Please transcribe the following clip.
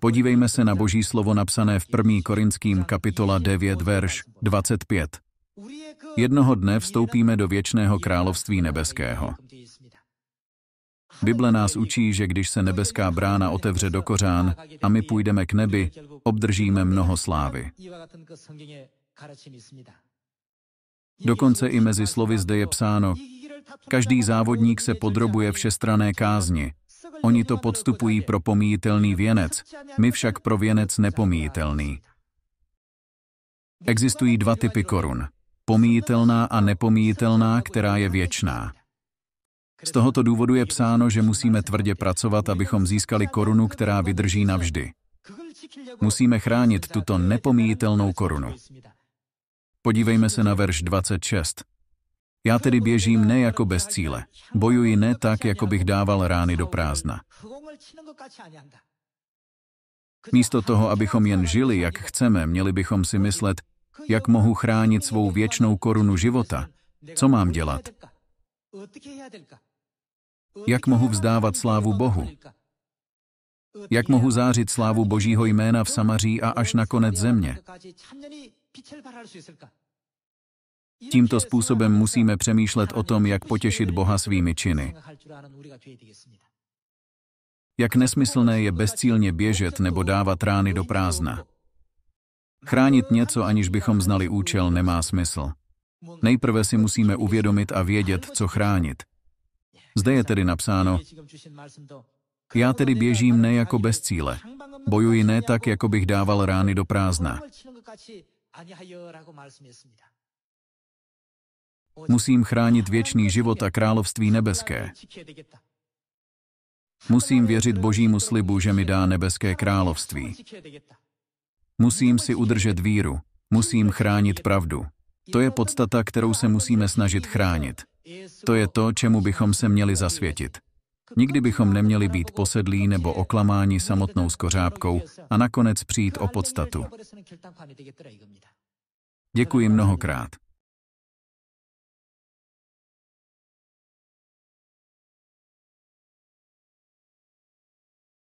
Podívejme se na Boží slovo napsané v 1. Korinským kapitola 9, verš 25. Jednoho dne vstoupíme do věčného království nebeského. Bible nás učí, že když se nebeská brána otevře do kořán a my půjdeme k nebi, obdržíme mnoho slávy. Dokonce i mezi slovy zde je psáno, každý závodník se podrobuje všestrané kázni, Oni to podstupují pro pomíjitelný věnec, my však pro věnec nepomíjitelný. Existují dva typy korun. Pomíjitelná a nepomíjitelná, která je věčná. Z tohoto důvodu je psáno, že musíme tvrdě pracovat, abychom získali korunu, která vydrží navždy. Musíme chránit tuto nepomíjitelnou korunu. Podívejme se na verš 26. Já tedy běžím ne jako bez cíle. Bojuji ne tak, jako bych dával rány do prázdna. Místo toho, abychom jen žili, jak chceme, měli bychom si myslet, jak mohu chránit svou věčnou korunu života, co mám dělat, jak mohu vzdávat slávu Bohu, jak mohu zářit slávu Božího jména v Samaří a až na konec země. Tímto způsobem musíme přemýšlet o tom, jak potěšit Boha svými činy. Jak nesmyslné je bezcílně běžet nebo dávat rány do prázdna. Chránit něco, aniž bychom znali účel, nemá smysl. Nejprve si musíme uvědomit a vědět, co chránit. Zde je tedy napsáno, já tedy běžím ne jako bez cíle. Bojuji ne tak, jako bych dával rány do prázdna. Musím chránit věčný život a království nebeské. Musím věřit božímu slibu, že mi dá nebeské království. Musím si udržet víru, musím chránit pravdu. To je podstata, kterou se musíme snažit chránit. To je to, čemu bychom se měli zasvětit. Nikdy bychom neměli být posedlí nebo oklamáni samotnou skořápkou a nakonec přijít o podstatu. Děkuji mnohokrát.